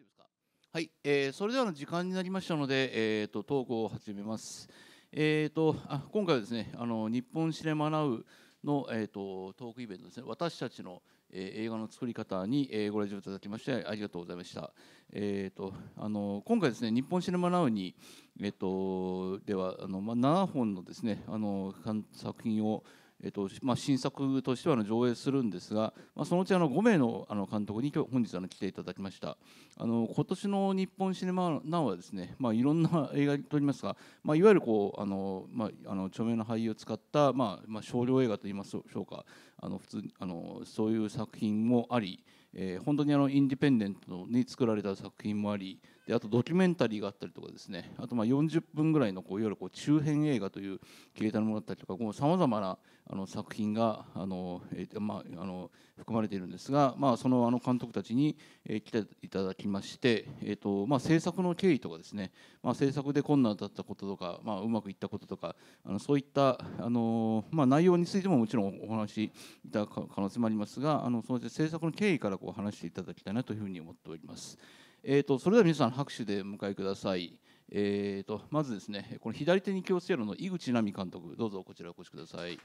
丈夫ですかはい、えー、それではの時間になりましたので、えーと、投稿を始めます。えーと、あ今回はですねあの日本シネマナウの、えーと、トークイベントですね私たちの、えー、映画の作り方に、えー、ご来場いただきましてありがとうございました。えー、とあの今回ですね日本シネマナウに、えー、とではあの、ま7本のですねあの作品を、えっとまあ、新作としては上映するんですが、まあ、そのうちあの5名のあの監督に今日本日あの来ていただきましたあの今年の日本シネマなウはですね、まあ、いろんな映画とりますが、まあ、いわゆるこうあの、まあ、あの著名な俳優を使った、まあまあ、少量映画といいましょうかあの普通あのそういう作品もあり、えー、本当にあのインディペンデントに作られた作品もありであとドキュメンタリーがあったりとかですねあとまあ40分ぐらいのこういわゆるこう中編映画という形態のものだったりとかさまざまなあの作品があの、えーまあ、あの含まれているんですが、まあ、そのあの監督たちに、えー、来ていただきまして、えーとまあ、制作の経緯とかですね、まあ、制作で困難だったこととか、まあ、うまくいったこととかあのそういった、あのまあ、内容についてももちろんお話しいただく可能性もありますがあのその制作の経緯からこう話していただきたいなというふうに思っております。えーと、それでは皆さん拍手でお迎えください。えーと、まずですねこの左手に気をつけるの井口奈美監督どうぞこちらお越しください。はい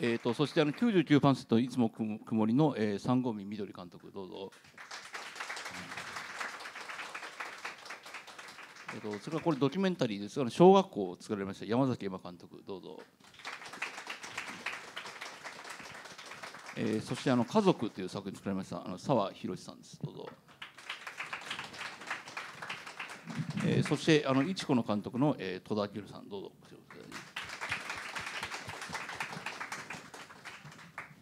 えーと、そしてあの99%いつも曇りの、えー、三郷民緑監督どうぞ。えー、とそれはこれドキュメンタリーですが小学校を作られました山崎山監督どうぞ。えー、そしてあの「家族」という作品作られましたあの沢宏さんですどうぞ、えー、そしてあのいちこの監督の、えー、戸田明さんどうぞ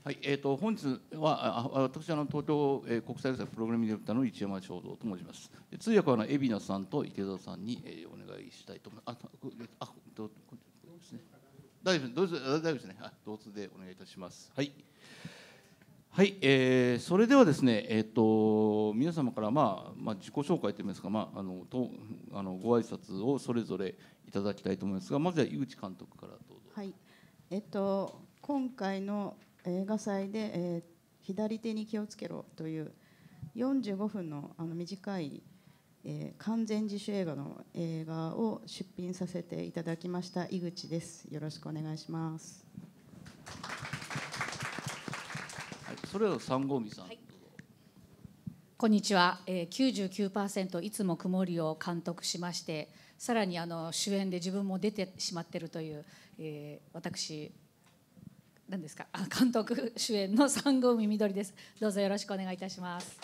はいえーと、本日はあ私あの東京、えー、国際プログラミングディレクターの一山翔道と申します通訳はあの海老名さんと池田さんに、えー、お願いしたいと思いますああどうですね大丈夫です大丈夫ですねあ同通でお願いいたしますはいはい、えー、それではですね、えーと、と皆様から、まあ、まあ自己紹介といいますか、まあ、あのとあのご挨拶をそれぞれいただきたいと思いますがまずは井口監督からどうぞ。はいえっ、ー、と、今回の映画祭で、えー「左手に気をつけろ」という45分のあの短い、えー、完全自主映画の映画を出品させていただきました井口です。よろしくお願いします。それは三郷美さん、はい、こんにちは、えー、99%いつも曇りを監督しましてさらにあの主演で自分も出てしまっているという、えー、私何ですかあ 監督主演の三郷美みどりですどうぞよろしくお願いいたします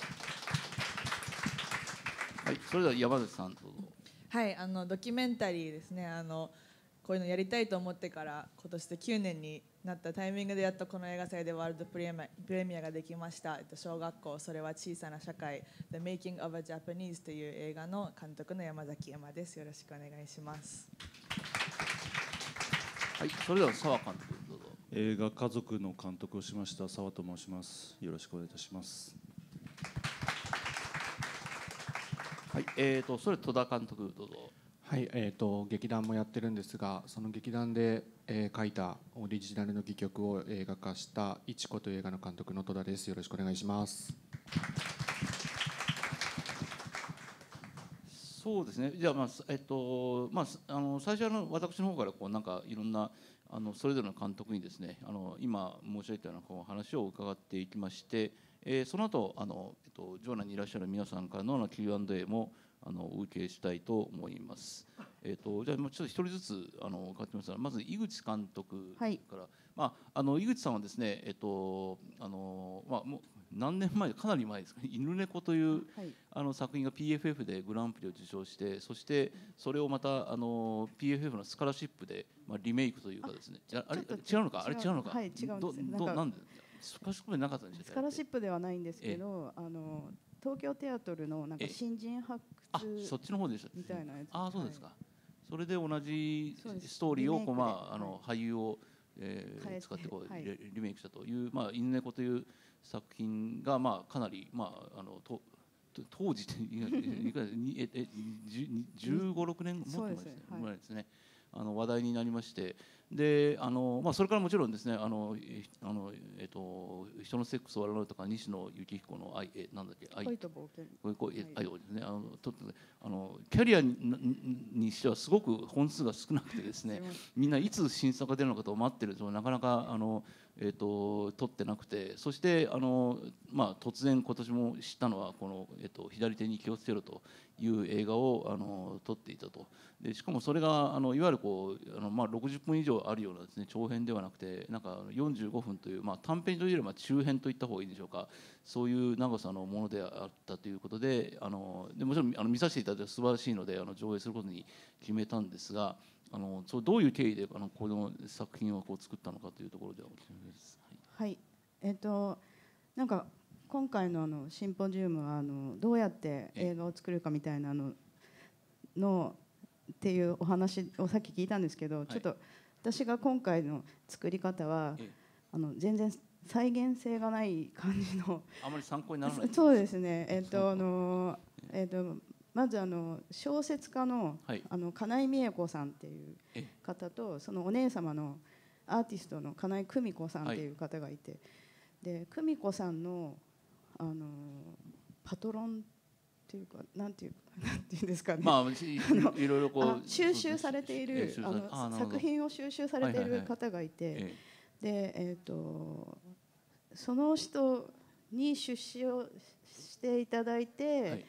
はいそれでは山崎さんどうぞはいあのドキュメンタリーですねあのこういうのやりたいと思ってから今年で9年になったタイミングでやっとこの映画祭でワールドプレミアができました、えっと、小学校それは小さな社会 The Making of a Japanese という映画の監督の山崎山ですよろしくお願いしますはいそれでは澤監督どうぞ映画家族の監督をしました澤と申しますよろしくお願いいたしますはいえーとそれ戸田監督どうぞはい、えーと、劇団もやってるんですがその劇団で、えー、書いたオリジナルの戯曲を映画化した「いちこ」という映画の監督の戸田ですよろしくお願いしますそうですねじゃあまあえっとまああの最初は私の方からこうなんかいろんなあのそれぞれの監督にですねあの今申し上げたようなこう話を伺っていきまして、えー、その後あの、えっと場内にいらっしゃる皆さんからの Q&A もあのお受けしたいと思います。えっ、ー、とじゃあもうちょっと一人ずつあの伺ってみますが、まず井口監督から、はい、まああの井口さんはですねえっ、ー、とあのまあもう何年前かなり前ですか、ね、犬猫という、はい、あの作品が PFF でグランプリを受賞してそしてそれをまたあの PFF のスカラシップで、まあ、リメイクというかですねあれ違うのかあれ違うのかはい違うんですなんでスカラシップでなかったんですスカラシップではないんですけど、ええ、あの東京テアトルのなんか新人発掘そっちの方でしたみたいなやつあそうですか、はい、それで同じストーリーをこう、まあ、あの俳優を、えー、使ってこう、はい、リメイクしたという「まあ、犬猫」という作品が、まあ、かなり、まあ、あのと当時っていくら1 5 6年もっと前ですね,、はい、ですねあの話題になりましてであの、まあ、それからもちろんですねあのあの、えっと「人のセックスを笑う」とか西野幸彦の愛「えなんだっけ「愛」をねあのとあのキャリアににしてはすごく本数が少なくてですねみんないつ審査が出るのかと待ってるとなかなかあの、えっと、取ってなくてそしてあの、まあ、突然今年も知ったのはこの、えっと「左手に気をつけろ」という映画をあの撮っていたとでしかもそれがあのいわゆるこうあの、まあ、60分以上あるようなです、ね、長編ではなくてなんか45分という、まあ、短編というよりは中編といった方がいいでしょうかそういう長さのものであったということであのでもちろんあの見させていただいて素晴らしいのであの上映することに決めたんですがあのそうどういう経緯であのこの作品をこう作ったのかというところではお聞きです。はい、はい、えっ、ー、となんか今回のあのシンポジウムはあのどうやって映画を作るかみたいなののっていうお話をさっき聞いたんですけど、はい、ちょっと私が今回の作り方は、あの全然再現性がない感じのあまり参考にならない そうですねえっ、とあのえっ、とまずあの小説家の,、あの金井美恵子さんっていう方とそのお姉様のアーティストの金井久美子さんっていう方がいて、で久美子さんのあのパトロンというかなんていうかなんていうんですかね、まあ、い ろいろこう収集されているあの作品を収集されている方がいて、でえっ、とその人に出資をしていただいて、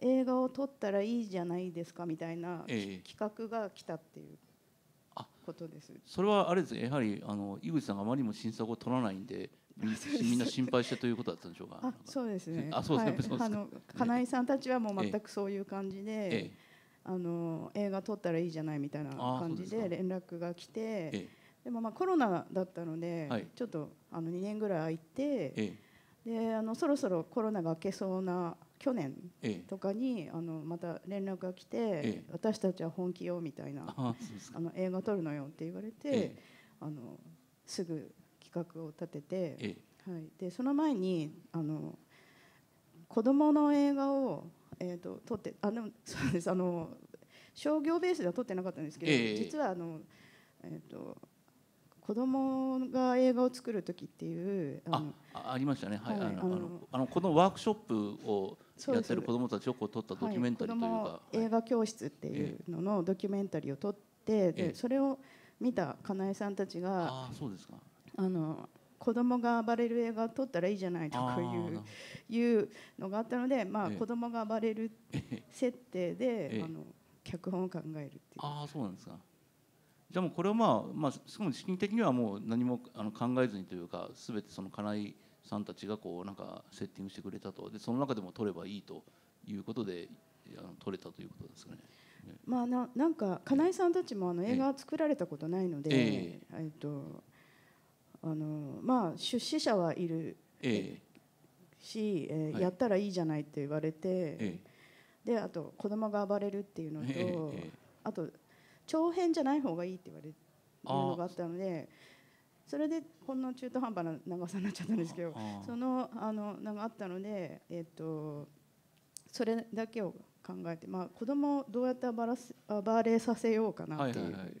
映画を撮ったらいいじゃないですかみたいな企画が来たっていう。ことです、それはあれですやはりあの井口さんがあまりにも新作を取らないんでみんな心配してということだったんでしょうか。あそうですね。あそうですね。はい、あの金井さんたちはもう全くそういう感じで、ええ、あの映画撮ったらいいじゃないみたいな感じで連絡が来て、でもまあコロナだったので、はい、ちょっとあの2年ぐらい空いて、であのそろそろコロナが明けそうな去年とかに、あのまた連絡が来て、私たちは本気よみたいなあの映画撮るのよって言われて、あのすぐ。画を立てて、ええ、はい、でその前にあの子どもの映画を、えーと、と撮ってあでも そうですあの商業ベースでは撮ってなかったんですけど、え、実はあの、えーと、子どもが映画を作る時っていうあのありましたね、はい、はい、あのあのあのこのワークショップをやってる子どもたちをこう撮ったドキュメンタリーというか、はい、映画教室っていうののドキュメンタリーを撮って、でそれを見たかなえさんたちがあそうですかあの子供が暴れる映画を撮ったらいいじゃないとかいういうのがあったので、まあ、子供が暴れる設定で、あの脚本を考えるっていうああそうなんですかじゃあもうこれはまあ、まあ、しかも資金的にはもう何もあの考えずにというか全てその金井さんたちがこうなんかセッティングしてくれたとでその中でも撮ればいいということであの撮れたということですかね。まあ、ななんか金井さんたちもあの映画作られたことないので、えええっとあのまあ、出資者はいるし、えやったらいいじゃないって言われて、であと子供が暴れるっていうのと、あと長編じゃない方がいいって言われるのがあったのでそれでほんの中途半端な長さになっちゃったんですけどそのあのなんかあったので、えー、とそれだけを考えて、まあ、子供をどうやって暴らす暴れさせようかなっていう。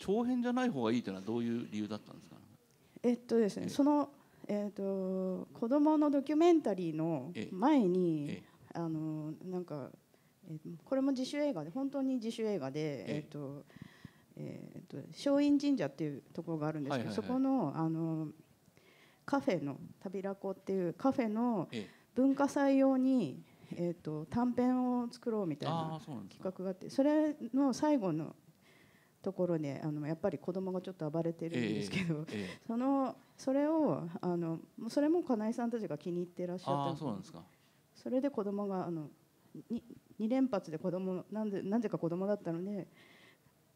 長編じゃない方がいいというのはどういう理由だったんですか、ね、えっとですね、ええ、その、えっと子どものドキュメンタリーの前に、え、あのなんか、えこれも自主映画で本当に自主映画で、えっとえっと松陰神社っていうところがあるんですけど、そこのあのカフェの「旅びらこ」っていうカフェの文化祭用に、えー、と短編を作ろうみたいな企画があってそれの最後のところであのやっぱり子供がちょっと暴れてるんですけど、えーえー、そのそれをあのそれも金井さんたちが気に入ってらっしゃったそうなんですかそれで子供があの 2, 2連発で子供なんでなぜか子供だったので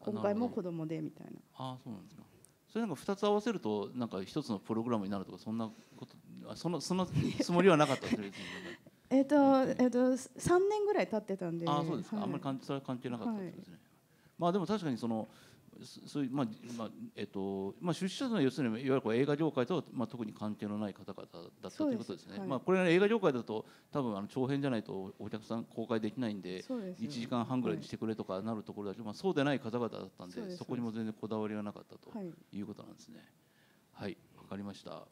今回も子供でみたいなあそうなんですかそれなんか2つ合わせるとなんか1つのプログラムになるとかそんなことそのそのつもりはなかったですね えっと、えっと、3年ぐらい経ってたんで、あそうですか、はい、あんまり関係それ関係なかったですね、はいまあ、でも確かにそのそういうまえっとま出資者というのは要するにいわゆるこう映画業界とは、まあ、特に関係のない方々だったということですね、はい、まあ、これ、は映画業界だと多分あの長編じゃないとお客さん公開できないんで1時間半ぐらいにしてくれとかなるところだけど、はい、まあ、そうでない方々だったんでそこにも全然こだわりがなかったということなんですね。はい、わ、はい、かりました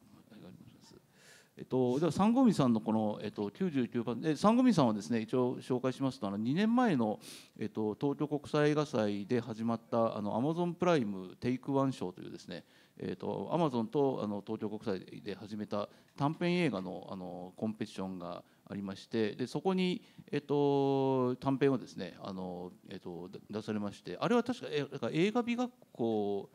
えっと、では三五味さんのこの、えっと、99番で三五味さんはですね一応紹介しますとあの2年前の、えっと、東京国際映画祭で始まったあのアマゾンプライムテイクワン賞というですねえーと、アマゾンとあの東京国際で始めた短編映画のあのコンペティションがありましてでそこに、えっと、短編をですねあの、えっと、出されましてあれは確かえか映画美学校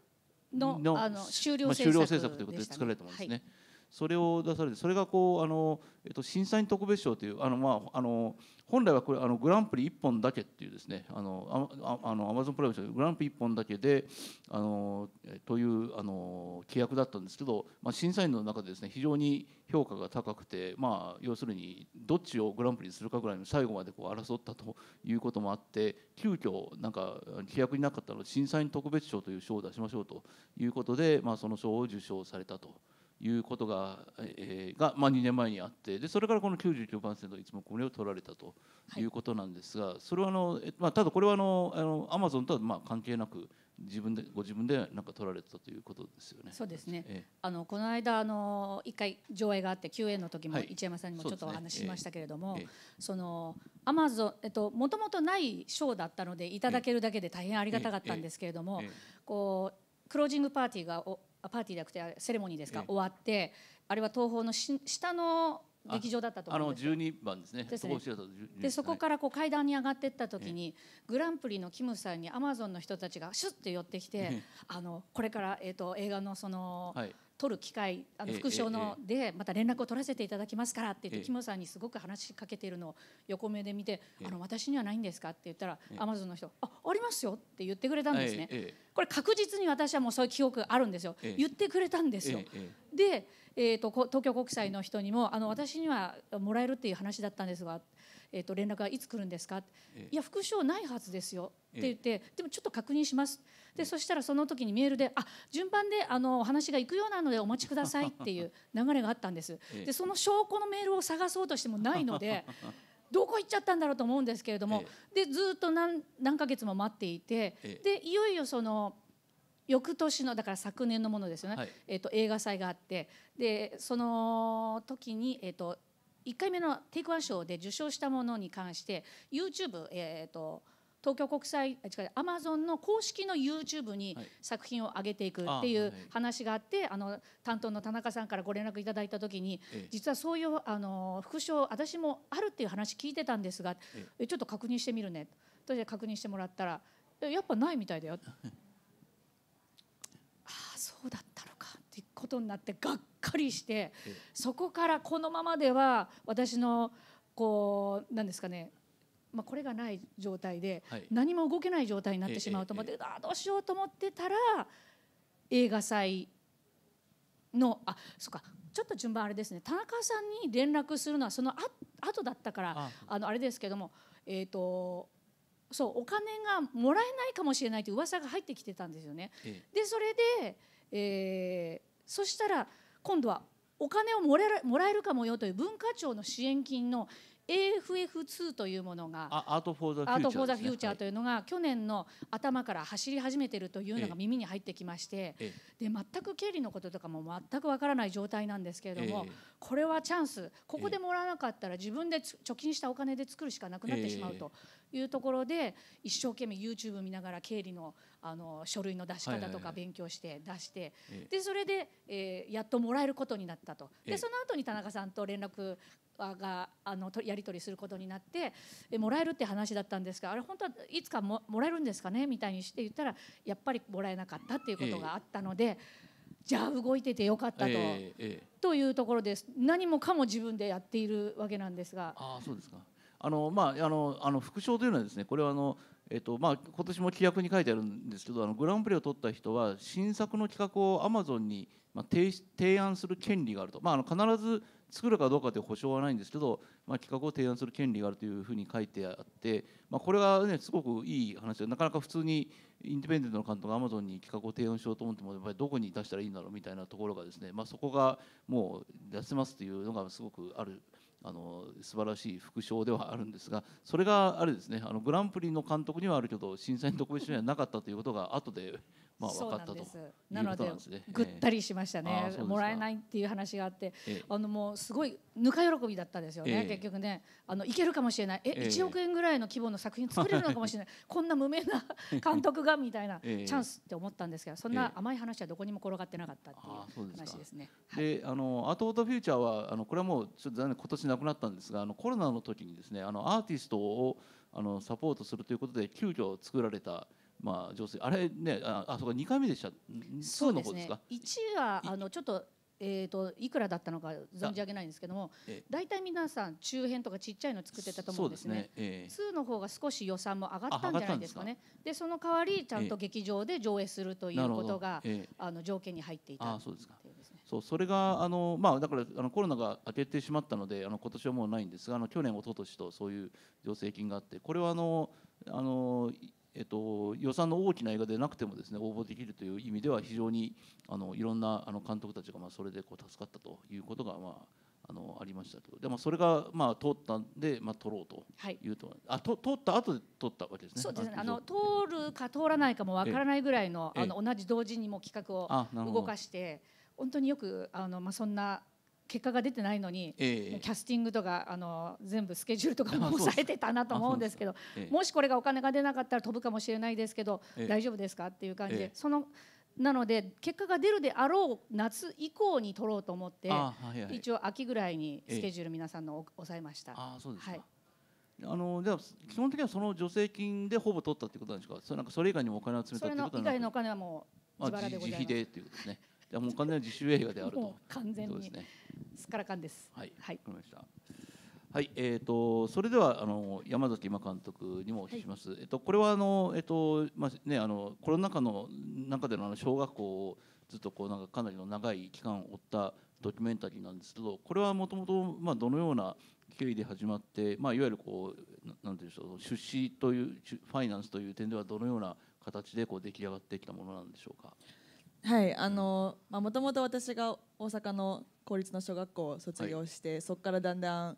ののあの修了、まあ、制作ということで作られたものですね。はいそれを出されてそれがこうあの、えっと、審査員特別賞というあの、まあ、あの本来はこれあのグランプリ1本だけっていうですねあのアマゾンプライム賞グランプリ1本だけであのというあの契約だったんですけど、まあ、審査員の中でですね非常に評価が高くて、まあ、要するにどっちをグランプリにするかぐらいの最後までこう争ったということもあって急遽なんか規約になかったので審査員特別賞という賞を出しましょうということで、まあ、その賞を受賞されたと。いうことが,、えー、がまあ、2年前にあってでそれからこの99%いつもこれを取られたということなんですが、はい、それはあの、まあ、ただこれはあのあのアマゾンとはまあ関係なく自分でご自分でなんか取られたということですよね。そうですね。ええ、あのこの間あの一回上映があって Q&A の時も一山さんにもちょっとお話ししましたけれども、はい、そ、ねえ、のアマゾンえっともともとない賞だったのでいただけるだけで大変ありがたかったんですけれども、こうクロージングパーティーがおパーティーじゃなくてセレモニーですか、終わってあれは東方のし下の劇場だったと思うんですあの12番ですねですねでそこからこう階段に上がっていった時に、グランプリのキムさんにアマゾンの人たちがシュッて寄ってきて、あのこれから、えー、と映画のその、はい「取る機会あの副賞のでまた連絡を取らせていただきますからって言ってキムさんにすごく話しかけているのを横目で見て「あの私にはないんですか?」って言ったらアマゾンの人「あありますよ」って言ってくれたんですね。これ確実に私はもうそういう記憶あるんですよ。言ってくれたんですよ。で、えー、と東京国際の人にも「あの私にはもらえるっていう話だったんですが」えー、と連絡がいつ来るんですか?」いや副賞ないはずですよ」って言って「でもちょっと確認します」でそしたらその時にメールで「あ順番であのお話が行くようなのでお待ちください」っていう流れがあったんです。でその証拠のメールを探そうとしてもないので。どこ行っちゃったんだろうと思うんですけれども、でずっと何何ヶ月も待っていて、でいよいよその翌年のだから昨年のものですよね、はい、えーと、映画祭があってでその時に、えーと1回目のテイクワン賞で受賞したものに関して YouTube、えーと、東京国際違うアマゾンの公式の YouTube に作品を上げていくっていう話があって、はい、あの担当の田中さんからご連絡いただいた時に、ええ、実はそういうあの副賞私もあるっていう話聞いてたんですが、え、ちょっと確認してみるねとで確認してもらったらやっぱないみたいだよ。ああそうだったことになってがっかりしてそこからこのままでは私のこうなんですかねまあ、これがない状態で何も動けない状態になってしまうと思って、どうしようと思ってたら映画祭のあそっかちょっと順番あれですね田中さんに連絡するのはそのあ後だったからあのあれですけどもえっ、とそうお金がもらえないかもしれないという噂が入ってきてたんですよね。でそれで、えそしたら今度はお金をもらえるもらえるかもよという文化庁の支援金の AFF2 というものがアート・フォー・ザ・フューチャーというのが去年の頭から走り始めてるというのが耳に入ってきまして、で全く経理のこととかも全くわからない状態なんですけれども、これはチャンスここでもらわなかったら自分で貯金したお金で作るしかなくなってしまうというところで一生懸命 YouTube 見ながら経理のあの書類の出し方とか勉強して出して、でそれで、えー、やっともらえることになったと。でその後に田中さんと連絡があのやり取りすることになってえもらえるって話だったんですがあれ本当はいつかももらえるんですかねみたいにして言ったらやっぱりもらえなかったっていうことがあったので、じゃあ動いててよかったと、というところです何もかも自分でやっているわけなんですが。あそうですかあのまあ、あのあの副賞というのはですねこれはあのえっとまあ、今年も規約に書いてあるんですけどあのグランプリを取った人は新作の企画をアマゾンに、まあ、提提案する権利があると、まあ、あの必ず作るかどうかという保証はないんですけど、まあ、企画を提案する権利があるというふうに書いてあって、まあ、これが、ね、すごくいい話でなかなか普通にインディペンデントの監督がアマゾンに企画を提案しようと思ってもやっぱりどこに出したらいいんだろうみたいなところがですね、まあ、そこがもう出せますというのがすごくある。あの素晴らしい副賞ではあるんですがそれがあれですねあのグランプリの監督にはあるけど審査員特別賞にはなかったということが後でまあ、分かったとうなんですぐったりしましたね、えー、もらえないっていう話があって、えー、あのもうすごいぬか喜びだったですよね、えー、結局ねあのいけるかもしれないえ、えー、1億円ぐらいの規模の作品作れるのかもしれないこんな無名な 監督がみたいなチャンスって思ったんですけどそんな甘い話はどこにも転がってなかったっていう話ですね。で、はい、あのアート・オート・フューチャーはあのこれはもうちょっと残念今年なくなったんですがあのコロナの時にですねあのアーティストをあのサポートするということで急遽作られたまあ、女性あれねああそうか2回目でしたそうですね1はあのちょっとえーと、いくらだったのか存じ上げないんですけども大体皆さん中編とかちっちゃいの作ってたと思うんですねですね、えー、2の方が少し予算も上がったんじゃないですかねでその代わりちゃんと劇場で上映するということが、えーえー、あの条件に入っていたそうですかそうそれがあの、まあ、だからあのコロナが明けてしまったのであの今年はもうないんですがあの去年一昨年とそういう助成金があってこれはあのあのえっと、予算の大きな映画でなくてもですね応募できるという意味では非常にあのいろんなあの監督たちがまあそれでこう助かったということがまああのありましたけどでもそれがまあ通ったんで、まあ、取ろうというと、はい、あと通った後で取ったわけですね。そうですねあの通るか通らないかもわからないぐらいの,、あの同じ同時にも企画を動かして本当によくあの、まあ、そんな結果が出てないのに、えキャスティングとかあの全部スケジュールとかも抑えてたなと思うんですけど、え、もしこれがお金が出なかったら飛ぶかもしれないですけど、大丈夫ですかっていう感じで、そのなので結果が出るであろう夏以降に取ろうと思って、はいはい、一応秋ぐらいにスケジュール皆さんの抑えました。あそうですか、はいあのじゃ基本的にはその助成金でほぼ取ったってことなんですか。それなんかそれ以外にもお金を集めたっことなのか。それ以外のお金はもう自腹でございます。自費でということですね。じゃもう完全な自主映画であると。完全に。すっからかんです。はい。はい。わかりました。はい、えーと、それではあの山崎今監督にもお聞きします、はい、えっと、これはあの、えっとまあね、あのコロナ禍の中でのあの小学校をずっとこうなんかかなりの長い期間を追ったドキュメンタリーなんですけどこれはもともとまあ、どのような経緯で始まって、まあ、いわゆるこうなんていうんでしょう出資というファイナンスという点ではどのような形でこう出来上がってきたものなんでしょうか。はいあのもともと私が大阪の公立の小学校を卒業して、はい、そこからだんだん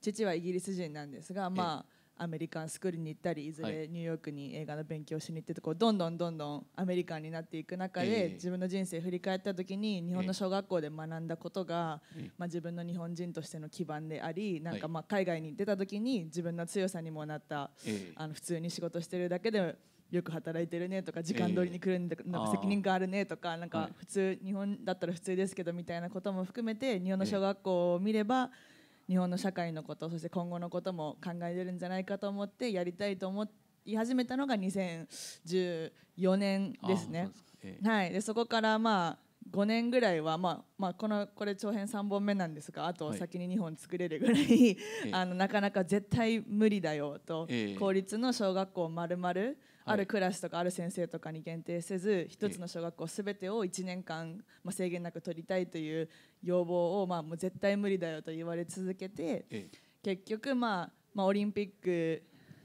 父はイギリス人なんですがまあアメリカンスクールに行ったりいずれニューヨークに映画の勉強しに行ってとこうどんどんどんどんアメリカンになっていく中で自分の人生を振り返った時に日本の小学校で学んだことがまあ自分の日本人としての基盤でありなんかまあ海外に出た時に自分の強さにもなったあの普通に仕事してるだけで。よく働いてるねとか時間通りに来るんだ、なんか責任があるねとかなんか普通、日本だったら普通ですけどみたいなことも含めて日本の小学校を見れば、日本の社会のことそして今後のことも考えてるんじゃないかと思ってやりたいと思い始めたのが2014年ですね。はい、でそこからまあ5年ぐらいは、まあまあ、このこれ長編3本目なんですがあと先に2本作れるぐらい、はい、あのなかなか絶対無理だよと、えー、公立の小学校まるまるあるクラスとかある先生とかに限定せず1つの小学校すべてを1年間、まあ、制限なく取りたいという要望を、まあ、もう絶対無理だよと言われ続けて、えー、結局、まあまあ、オリンピック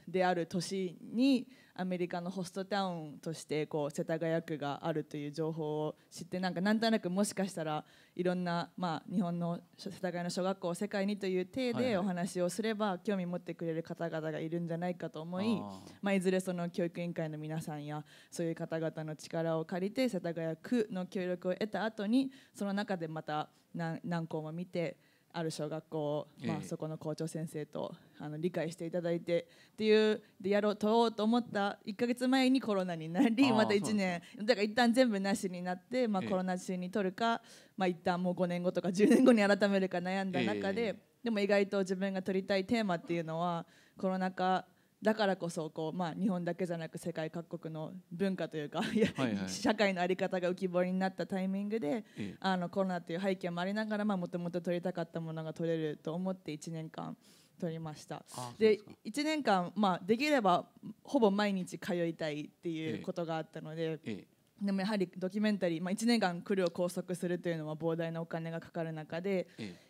である年に。アメリカのホストタウンとしてこう世田谷区があるという情報を知ってなんかなんとなくもしかしたらいろんな、まあ、日本の世田谷の小学校を世界にという体でお話をすれば興味持ってくれる方々がいるんじゃないかと思い、まあ、いずれその教育委員会の皆さんやそういう方々の力を借りて世田谷区の協力を得た後にその中でまた何何校も見て。ある小学校、まあ、そこの校長先生とあの理解していただいてっていうでやろうとうと思った1か月前にコロナになりまた1年だから一旦全部なしになって、まあ、コロナ中に取るか、まあ、一旦もう5年後とか10年後に改めるか悩んだ中で、でも意外と自分が取りたいテーマっていうのはコロナ禍だからこそこう、まあ、日本だけじゃなく世界各国の文化というかはい、社会の在り方が浮き彫りになったタイミングで、ええ、あのコロナという背景もありながらもともと取りたかったものが取れると思って1年間取りましたで1年間、まあ、できればほぼ毎日通いたいっていうことがあったので。えでもやはりドキュメンタリー、まあ、1年間来るを拘束するというのは膨大なお金がかかる中で、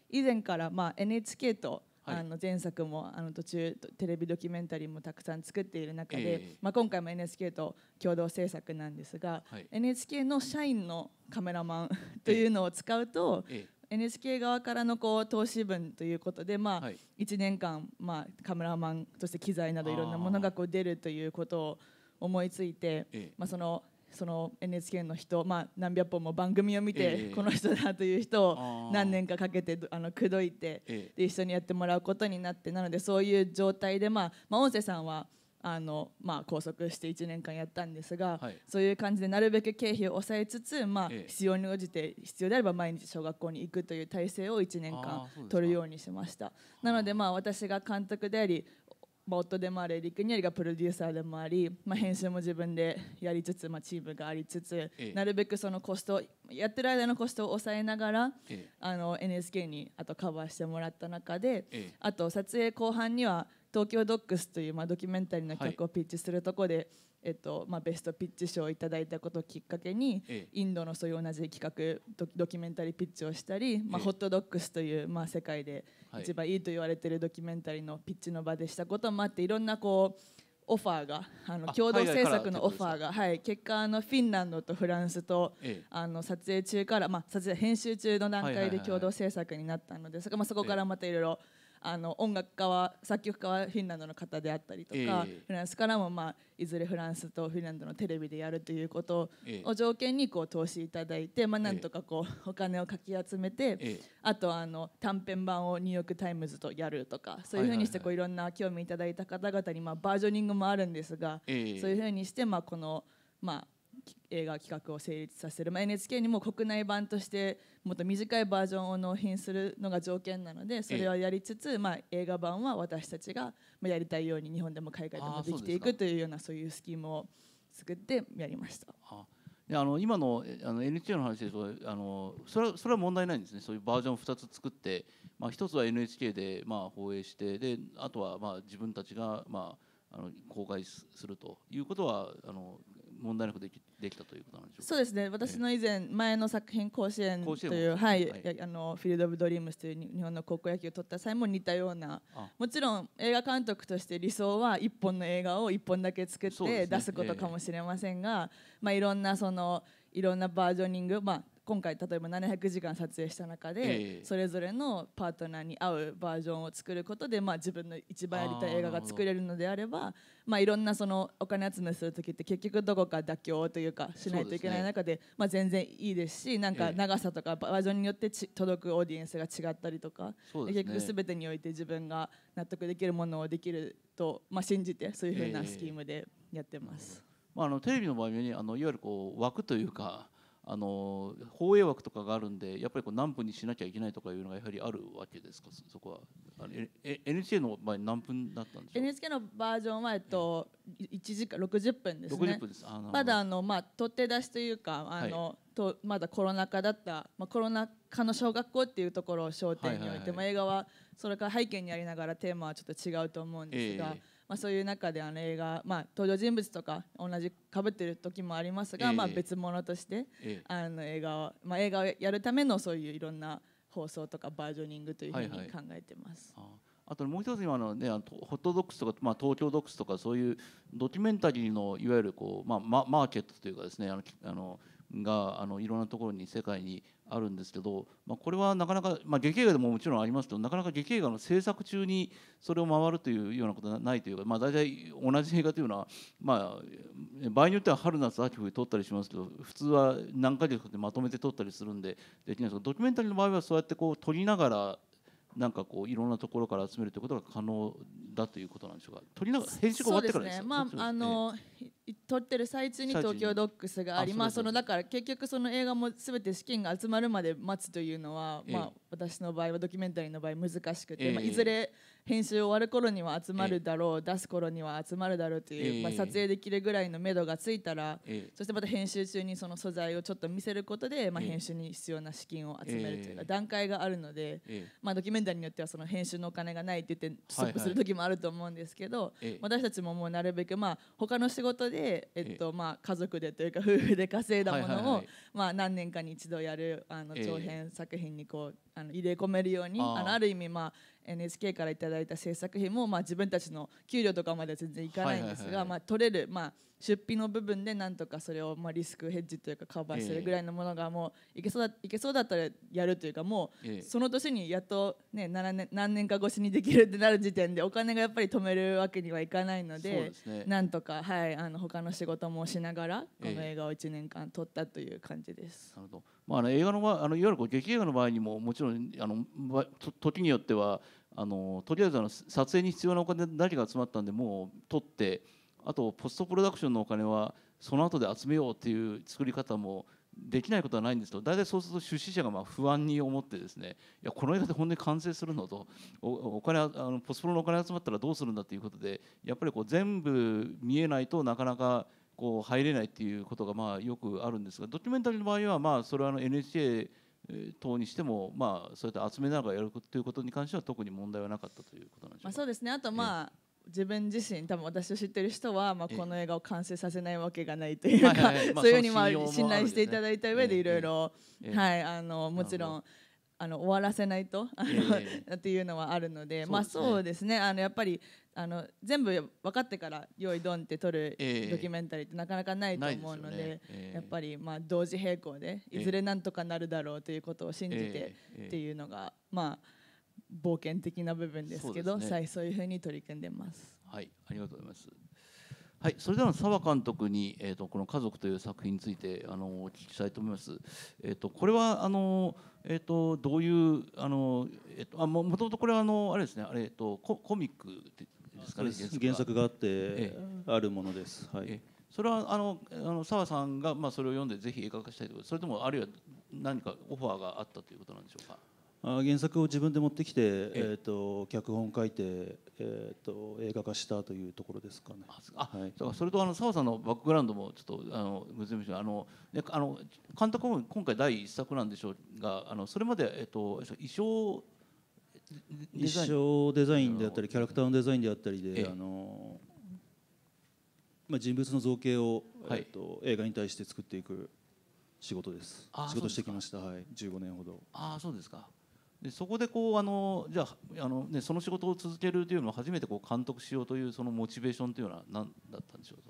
以前からまあ NHK とはい、あの前作もあの途中テレビドキュメンタリーもたくさん作っている中で、えー、まあ、今回も NHK と共同制作なんですが、はい、NHK の社員のカメラマンというのを使うと、えーえー NHK 側からのこう投資分ということで、まあ1年間、まあ、カメラマンとして機材などいろんなものがこう出るということを思いついて、まあ、そのその NHK の人、まあ、何百本も番組を見て、この人だという人を何年かかけてあの口説いて、で一緒にやってもらうことになってなのでそういう状態で、まあまあ、音声さんはあの、まあ、拘束して1年間やったんですが、はい、そういう感じでなるべく経費を抑えつつ、まあ、必要に応じて必要であれば毎日小学校に行くという体制を1年間取るようにしましたなのでまあ私が監督であり夫でもありリクニアリがプロデューサーでもあり、まあ、編集も自分でやりつつ、まあ、チームがありつつ、なるべくそのコストやってる間のコストを抑えながら、あの NHK にあとカバーしてもらった中で、あと撮影後半には東京ドックスという、まあ、ドキュメンタリーの曲をピッチするとこで、えっとまあ、ベストピッチ賞をいただいたことをきっかけに、ええ、インドのそういう同じ企画ドドキュメンタリーピッチをしたり、まあ、え、ホットドッグスという、まあ、世界で一番いいと言われているドキュメンタリーのピッチの場でしたこともあっていろんなこうオファーがあの共同制作のオファーが、はい、結果あのフィンランドとフランスと、ええ、あの撮影中から、まあ、撮影編集中の段階で共同制作になったので、そこそこからまたいろいろ。えあの音楽家は作曲家はフィンランドの方であったりとか、えー、フランスからも、まあ、いずれフランスとフィンランドのテレビでやるということを条件にこう投資いただいて、まあ、なんとかこうお金をかき集めて、あとあの短編版をニューヨーク・タイムズとやるとかそういうふうにしてこういろんな興味いただいた方々に、まあ、バージョニングもあるんですが、そういうふうにして、まあ、この。まあ映画企画を成立させる、まあ、NHK にも国内版としてもっと短いバージョンを納品するのが条件なのでそれはやりつつ、まあ、映画版は私たちがやりたいように日本でも海外でもできていくというようなそういうスキームを作ってやりました。あの今のあの NHK の話ですとあのそれはそれは問題ないんですねそういうバージョンを2つ作って、まあ、1つは NHK でまあ放映してであとはまあ自分たちがまああの公開するということはあの問題なくできできたということなんでしょうそうですね私の以前、前の作品甲子園という、はい、はい、あのフィールド・オブ・ドリームスという日本の高校野球を取った際も似たようなもちろん映画監督として理想は1本の映画を1本だけ作って出すことかもしれませんが、えー、まあ、いろんなそのいろんなバージョニング、まあ、今回例えば700時間撮影した中で、それぞれのパートナーに合うバージョンを作ることで、まあ、自分の一番やりたい映画が作れるのであればまあ、いろんなそのお金集めする時って結局どこか妥協というかしないといけない中でまあ、全然いいですしなんか長さとかバージョンによってち届くオーディエンスが違ったりとか、結局全てにおいて自分が納得できるものをできると、まあ、信じてそういうふうなスキームでやってます。まあ、あのテレビの場合にあのいわゆるこう枠というかあの放映枠とかがあるんでやっぱりこう何分にしなきゃいけないとかいうのがやはりあるわけですかそこはあの NHK の場合何分だったんでしょう NHK のバージョンは、えっと、1時間60分ですね分ですあまだあの、まあ、取って出しというかあの、はい、とまだコロナ禍だった、まあ、コロナ禍の小学校っていうところを焦点に置いて、まあ、映画はそれから背景にありながらテーマはちょっと違うと思うんですが。えーまあ、そういう中であの映画、まあ、登場人物とか同じかぶってる時もありますが、えー、まあ、別物として、えー、あの映画を、まあ、映画をやるためのそういういろんな放送とかバージョニングというふうに考えてます。はいはい、ああともう一つ今のねあのホットドックスとか、まあ、東京ドックスとかそういうドキュメンタリーのいわゆるこう、まあ、マーケットというかですねあのあのがあのいろんなところに世界にあるんですけど、まあ、これはなかなか、まあ、劇映画でももちろんありますけどなかなか劇映画の制作中にそれを回るというようなことはないというか、まあ、大体同じ映画というのは、まあ、場合によっては春夏秋冬撮ったりしますけど普通は何ヶ月かでまとめて撮ったりするんでできないですけどドキュメンタリーの場合はそうやってこう撮りながらなんかこういろんなところから集めるということが可能だということなんでしょうか。撮りながら編集が終わってからですね。まああの、撮ってる最中に東京ドックスがありまあそのだから結局その映画も全て資金が集まるまで待つというのは、まあ私の場合はドキュメンタリーの場合難しくて、まあいずれ編集終わる頃には集まるだろう、出す頃には集まるだろうという、まあ撮影できるぐらいの目処がついたら、そしてまた編集中にその素材をちょっと見せることで、まあ編集に必要な資金を集めるというか段階があるので、まあドキュメンタリーによってはその編集のお金がないって言ってストップする時もあると思うんですけど、私たちももうなるべくまあ他の仕事で、えっとまあ、家族でというか夫婦で稼いだものを、まあ、何年かに一度やるあの長編作品にこう、あの入れ込めるようにあのある意味、まあ、NHK からいただいた制作費も、まあ、自分たちの給料とかまでは全然いかないんですが、まあ、取れる、まあ出費の部分でなんとかそれをまあリスクヘッジというかカバーするぐらいのものがもういけそうだいけそうだったらやるというかもうその年にやっと、ね、年何年か越しにできるってなる時点でお金がやっぱり止めるわけにはいかないのでなんとか、はい、あの他の仕事もしながらこの映画を1年間撮ったという感じです。なるほどまあ、あの映画の場合あのいわゆるこう劇映画の場合にももちろんあの時によってはあのとりあえずあの撮影に必要なお金けが集まったんでもう撮って。あとポストプロダクションのお金はその後で集めようっていう作り方もできないことはないんですけ大体そうすると出資者がまあ不安に思ってですねいやこの映画で本当に完成するのとお金あのポスプロのお金集まったらどうするんだということでやっぱりこう全部見えないとなかなかこう入れないっていうことがまあよくあるんですがドキュメンタリーの場合はまあそれはあの NHK 等にしても、まあ、そうやって集めながらやるということに関しては特に問題はなかったということなんでしょうか、まあ、そうですねあと、まあ、え自分自身多分私を知ってる人は、まあ、この映画を完成させないわけがないというか、そういうふうにまあ信頼していただいた上でいろいろもちろんあの終わらせないとあの、っていうのはあるので、ね、まあ、そうですねあのやっぱりあの全部分かってから「用意ドン」って撮るドキュメンタリーってなかなかないと思うので、ねえやっぱりまあ同時並行でいずれなんとかなるだろうということを信じてっていうのがまあ冒険的な部分ですけど、ね、はいそういうふうに取り組んでます。はいありがとうございます。はい、それでは澤監督に、えーと、この「家族」という作品についてあのお聞きしたいと思います。えーと、これはあの、えーと、どういうあの、えー、とあもともとこれはあのあれですねあれ、えー、とココミックですかね原作があって、えー、あるものです。はい、えー、それはあのあの澤さんが、まあ、それを読んでぜひ映画化したいとそれともあるいは何かオファーがあったということなんでしょうか。原作を自分で持ってきて、えーと、と脚本書いて、えーと、映画化したというところですかね。あ、はい、それとあの澤さんのバックグラウンドもちょっとあのご説明しまあのねあの監督も今回第一作なんでしょうがあのそれまでえっ、ー、と衣装衣装デザインであったりキャラクターのデザインであったりで、ええ、あのまあ人物の造形を、はい、えっ、ー、と映画に対して作っていく仕事です。仕事してきました。はい、15年ほど。ああ、そうですか。でそこでこうあのじゃあの、ね、その仕事を続けるというのは初めてこう監督しようというそのモチベーションというのは何だったんでしょう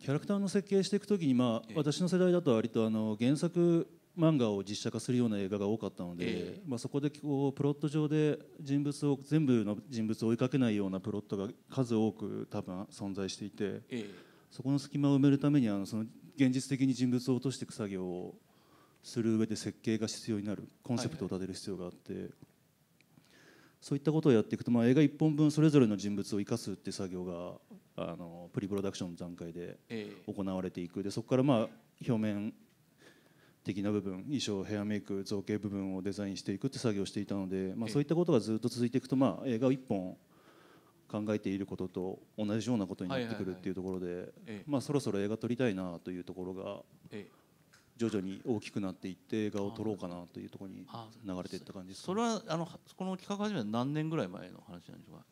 キャラクターの設計していく時に、まあ、え私の世代だと割とあの原作漫画を実写化するような映画が多かったので、え、まあ、そこでこうプロット上で人物を全部の人物を追いかけないようなプロットが数多く多分存在していて、そこの隙間を埋めるためにあのその現実的に人物を落としていく作業をする上で設計が必要になるコンセプトを立てる必要があって、そういったことをやっていくと、まあ、映画1本分それぞれの人物を生かすって作業があのプリプロダクションの段階で行われていくでそこからまあ表面的な部分衣装ヘアメイク造形部分をデザインしていくって作業をしていたので、まあ、そういったことがずっと続いていくと、まあ、映画を1本考えていることと同じようなことになってくるっていうところで、まあ、そろそろ映画撮りたいなというところが徐々に大きくなっていって映画を撮ろうかなというところに流れていった感じです、ね、それはあのこの企画始めた何年ぐらい前の話なんでしょうか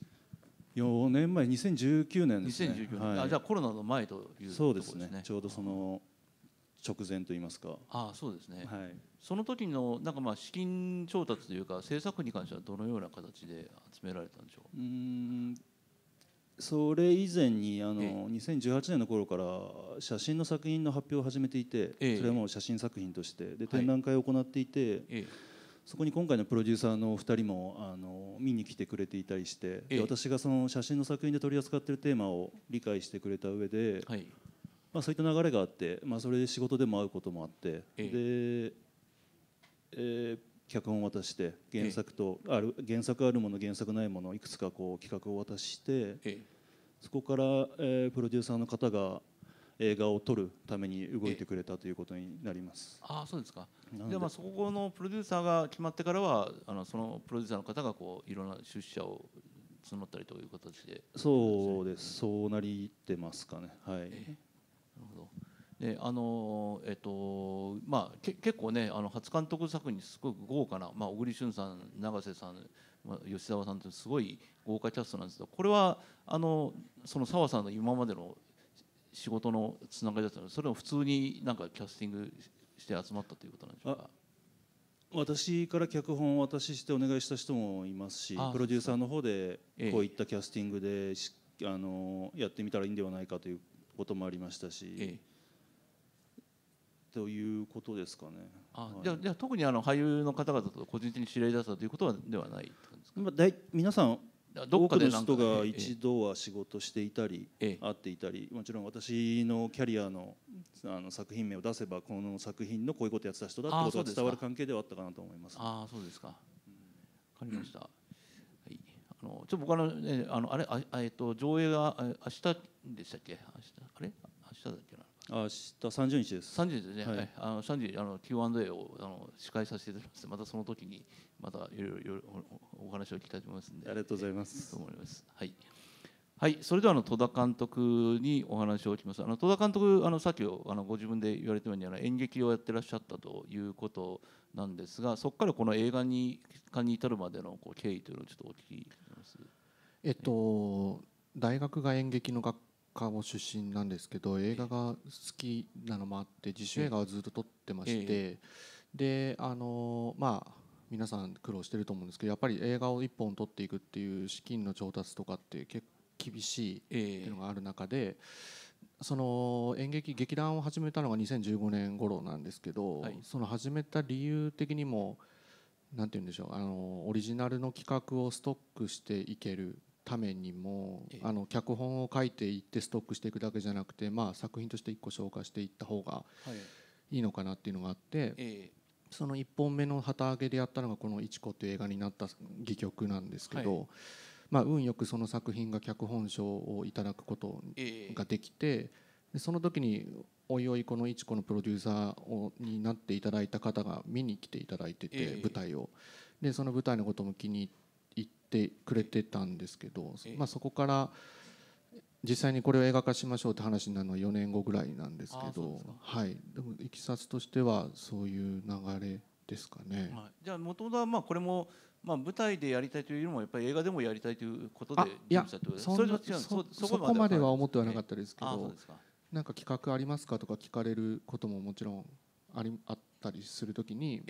4年前2019年ですね2019年、はい、あじゃあコロナの前というそうですね、ちょうどその直前といいますかあそうですね、はい、その時のなんかまあ資金調達というか制作に関してはどのような形で集められたんでしょううんそれ以前にあの、ええ、2018年の頃から写真の作品の発表を始めていて、え、それはもう写真作品としてで展覧会を行っていて、はい、そこに今回のプロデューサーのお二人もあの見に来てくれていたりして、私がその写真の作品で取り扱っているテーマを理解してくれた上で、はい、まあそういった流れがあって、まあ、それで仕事でも会うこともあって、でえー脚本を渡して原作とある原作あるもの原作ないものいくつかこう企画を渡してそこから、えプロデューサーの方が映画を撮るために動いてくれたということになります。あそうですかでまあそこのプロデューサーが決まってからはあのそのプロデューサーの方がこういろんな出社を募ったりという形でそうです、そうなりてますかねはい。であのえっとまあ、け結構ねあの初監督作にすごく豪華な、まあ、小栗旬さん永瀬さん、まあ、吉沢さんとすごい豪華キャストなんですけどこれはあのその澤さんの今までの仕事のつながりだったのでそれを普通になんかキャスティングして集まったということなんでしょうか私から脚本を渡ししてお願いした人もいますしプロデューサーの方でこういったキャスティングで、ええ、あのやってみたらいいんではないかということもありましたし。えということですかね。あ、はい、じゃあじゃあ特にあの俳優の方々と個人的に知り合いだったということはではないっですか。まあ、だい皆さんどこかで多くの人が一度は仕事していたり、ええ、会っていたりもちろん私のキャリアのあの作品名を出せばこの作品のこういうことやってた人だってことが伝わる関係ではあったかなと思います。ああそうですか。うん、かりました。はい、あのちょっと僕はね、あのあれあえっと上映が明日でしたっけ明日あれ明日だっけな。明日三十日です三十日ですね、はい、はい、あの30日あの Q&A をあの司会させていただきますまたその時にまたいろいろお話を聞きたいと思いますありがとうございます思いますはいはい、それではあの戸田監督にお話を聞きます。あの戸田監督、あのさっきあのご自分で言われたようにあの演劇をやってらっしゃったということなんですが、そこからこの映画に化に至るまでのこう経緯というのをちょっとお聞きます。えっと、大学が演劇の学家も出身なんですけど映画が好きなのもあって自主映画をずっと撮ってまして、であのまあ皆さん苦労してると思うんですけどやっぱり映画を1本撮っていくっていう資金の調達とかって結構厳しいっていうのがある中で、その演劇劇団を始めたのが2015年頃なんですけど、その始めた理由的にもんて言うんでしょうあのオリジナルの企画をストックしていけるためにも、ええ、あの脚本を書いていってストックしていくだけじゃなくて、まあ、作品として一個消化していった方がいいのかなっていうのがあって、え、その1本目の旗揚げでやったのがこの「いちこ」という映画になった戯曲なんですけど、はい、まあ、運よくその作品が脚本賞をいただくことができて、でその時においおいこの「いちこ」のプロデューサーをになっていただいた方が見に来ていただいてて、舞台を。でその舞台のことも気に入ってってくれてたんですけど、まあ、そこから実際にこれを映画化しましょうって話になるのは4年後ぐらいなんですけどはい、でもいきさつとしてはそういう流れですかね。はい、じゃあ元田はまあこれもまあ、舞台でやりたいというよりもやっぱり映画でもやりたいということでいやそこまでは思ってはなかったですけどなんか企画ありますかとか聞かれることももちろんありあったりするときに、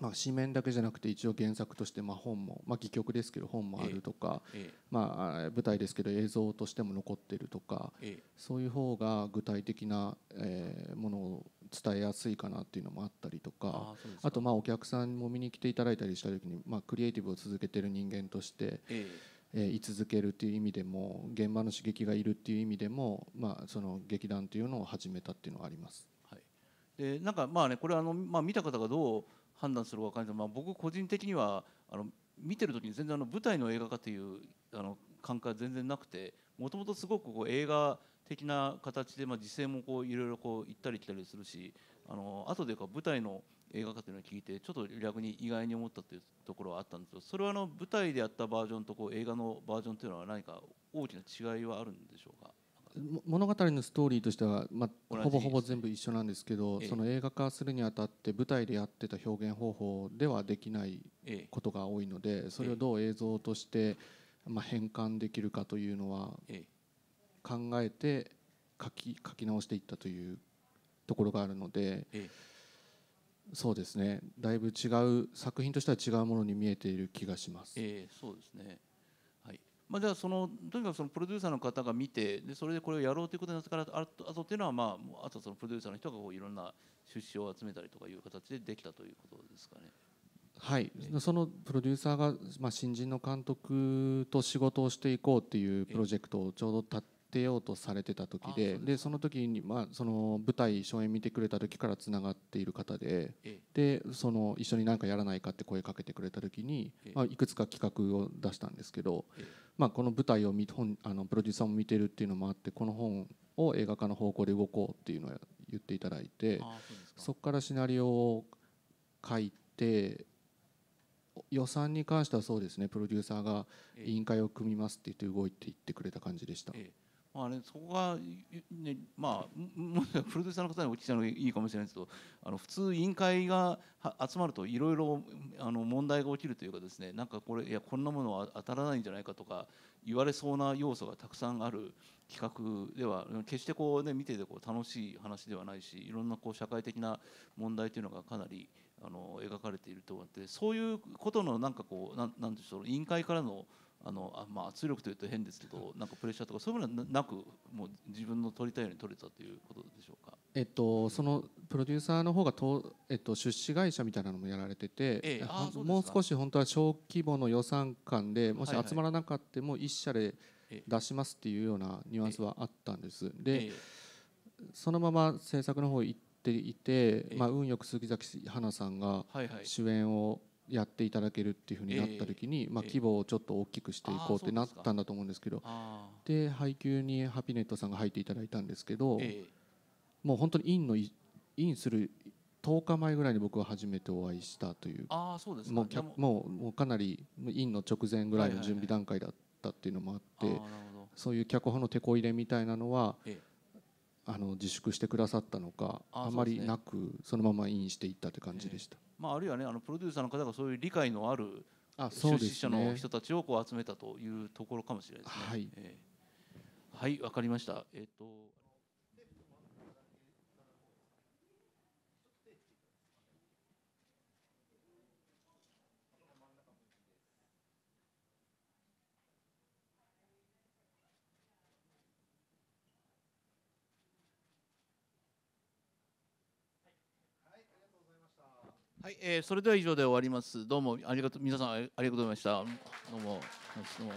まあ、紙面だけじゃなくて一応原作としてまあ本も、まあ、戯曲ですけど本もあるとか、まあ、舞台ですけど映像としても残ってるとか、そういう方が具体的な、えものを伝えやすいかなっていうのもあったりとかあとまあお客さんも見に来ていただいたりした時に、まあ、クリエイティブを続けてる人間として。えー、居続けるっていう意味でも現場の刺激がいるっていう意味でも、まあ、その劇団というのを始めたっていうのはあります。はい、でなんかまあねこれあの、まあ、見た方がどう判断するか分かりますまあ、僕個人的にはあの見てる時に全然あの舞台の映画化というあの感覚は全然なくてもともとすごくこう映画的な形で、まあ、時勢もこういろいろこう行ったり来たりするしあの後でか舞台の映画化というのを聞いてちょっと逆に意外に思ったというところはあったんですけどそれはあの舞台でやったバージョンとこう映画のバージョンというのは何か大きな違いはあるんでしょうか物語のストーリーとしては、まあ、ほぼほぼ全部一緒なんですけど、ええ、その映画化するにあたって舞台でやってた表現方法ではできないことが多いのでそれをどう映像として、まあ、変換できるかというのは考えて書き書き直していったというところがあるので。そうですねだいぶ違う作品としては違うものに見えている気がします。えそうですねまあ、じゃあそのとにかくそのプロデューサーの方が見てでそれでこれをやろうということになってからあとっていうのは、まあ、あとそのプロデューサーの人がこういろんな出資を集めたりとかいう形でできたということですかね。はい、そのプロデューサーが、まあ、新人の監督と仕事をしていこうっていうプロジェクトをちょうど立てようとされてた時でそでその時に、まあ、その舞台初演見てくれた時からつながっている方ででその一緒に何かやらないかって声かけてくれた時に、まあ、いくつか企画を出したんですけど。まあ、この舞台を本あのプロデューサーも見てるっていうのもあってこの本を映画化の方向で動こうっていうのを言っていただいてそこからシナリオを書いて予算に関してはそうですねプロデューサーが委員会を組みますって言って動いていってくれた感じでした。ええまあ、あれそこが、ねまあ、プロデューサーの方にお聞きしたのがいいかもしれないですけどあの普通委員会が集まるといろいろ問題が起きるというかですねなんかこれいやこんなものは当たらないんじゃないかとか言われそうな要素がたくさんある企画では決してこう、ね、見ててこう楽しい話ではないしいろんなこう社会的な問題というのがかなりあの描かれていると思ってそういうことのなんかこうなんなんでしょう委員会からのあのあまあ、圧力というと変ですけどなんかプレッシャーとかそういうものはなくもう自分の取りたいように取れたということでしょうか、えっと、そのプロデューサーの方がと、えっと、出資会社みたいなのもやられてて、ええ、もう少し本当は小規模の予算間でもし集まらなかったも一社で出しますっていうようなニュアンスはあったんです。で、そのまま制作の方行っていて、まあ、運よく杉崎花さんが主演をやっていただけるっていうふうになった時に、えー、まあ、規模をちょっと大きくしていこうってなったんだと思うんですけどで配給にハピネットさんが入っていただいたんですけど、えー、もう本当にインのインする10日前ぐらいに僕は初めてお会いしたというあそうですもうもうもうかなりインの直前ぐらいの準備段階だったっていうのもあって、そういう脚本のてこ入れみたいなのは、えーあの自粛してくださったのかあまりなくそのままインしていったって感じでした、えー、まあ、あるいはねあのプロデューサーの方がそういう理解のある出資者の人たちをこう集めたというところかもしれないですね。はい、えー、はい、わかりました。えっ、とはい、えー、それでは以上で終わります。どうもありがとう皆さんありがとうございました。どうもどうも。